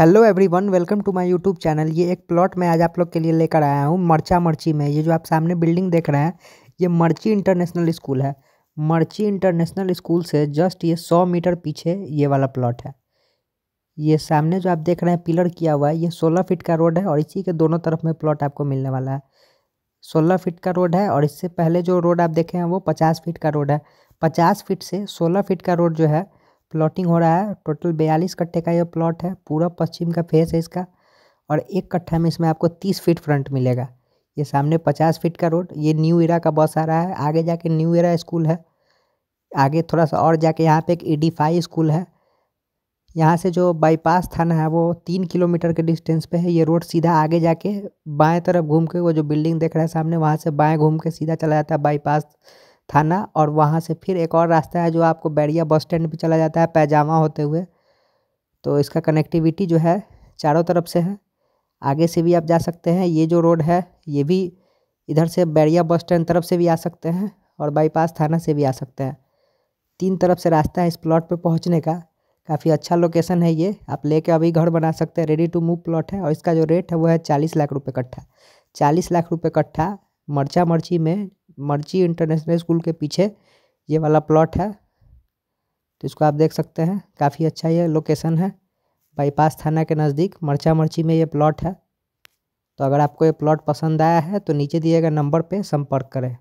hello everyone welcome to my YouTube channel ये एक plot मैं आज आप लोग के लिए लेकर आया हूँ मर्चा मर्ची में ये जो आप सामने बिल्डिंग देख रहे हैं ये मर्ची इंटरनेशनल स्कूल है मर्ची इंटरनेशनल स्कूल से जस्ट ये सौ मीटर पीछे ये वाला प्लॉट है ये सामने जो आप देख रहे हैं पिलर किया हुआ है ये सोलह फिट का रोड है और इसी के दोनों तरफ में प्लॉट आपको मिलने वाला है सोलह फिट का रोड है और इससे पहले जो रोड आप देखे हैं वो पचास फिट का रोड है पचास फिट से सोलह फिट का रोड जो है प्लॉटिंग हो रहा है टोटल बयालीस कट्ठे का ये प्लॉट है पूरा पश्चिम का फेस है इसका और एक कट्ठा में इसमें आपको तीस फीट फ्रंट मिलेगा ये सामने पचास फीट का रोड ये न्यू इरा का बस आ रहा है आगे जाके न्यू इरा स्कूल है आगे थोड़ा सा और जाके यहाँ पे एक ई स्कूल है यहाँ से जो बाईपास थाना है वो तीन किलोमीटर के डिस्टेंस पे है ये रोड सीधा आगे जाके बाएं तरफ घूम के वो जो बिल्डिंग देख रहा है सामने वहाँ से बाएं घूम के सीधा चला जाता है बाईपास थाना और वहाँ से फिर एक और रास्ता है जो आपको बैरिया बस स्टैंड भी चला जाता है पैजामा होते हुए तो इसका कनेक्टिविटी जो है चारों तरफ से है आगे से भी आप जा सकते हैं ये जो रोड है ये भी इधर से बैरिया बस स्टैंड तरफ से भी आ सकते हैं और बाईपास थाना से भी आ सकते हैं तीन तरफ से रास्ता है इस प्लॉट पे पहुंचने का काफ़ी अच्छा लोकेशन है ये आप लेके अभी घर बना सकते हैं रेडी टू मूव प्लॉट है और इसका जो रेट है वो है चालीस लाख रुपये कट्ठा चालीस लाख रुपये कट्ठा मर्चा मर्ची में मर्ची इंटरनेशनल स्कूल के पीछे ये वाला प्लॉट है तो इसको आप देख सकते हैं काफ़ी अच्छा ये लोकेशन है बाईपास थाना के नज़दीक मरचा मर्ची में ये प्लॉट है तो अगर आपको ये प्लॉट पसंद आया है तो नीचे दिए गए नंबर पे संपर्क करें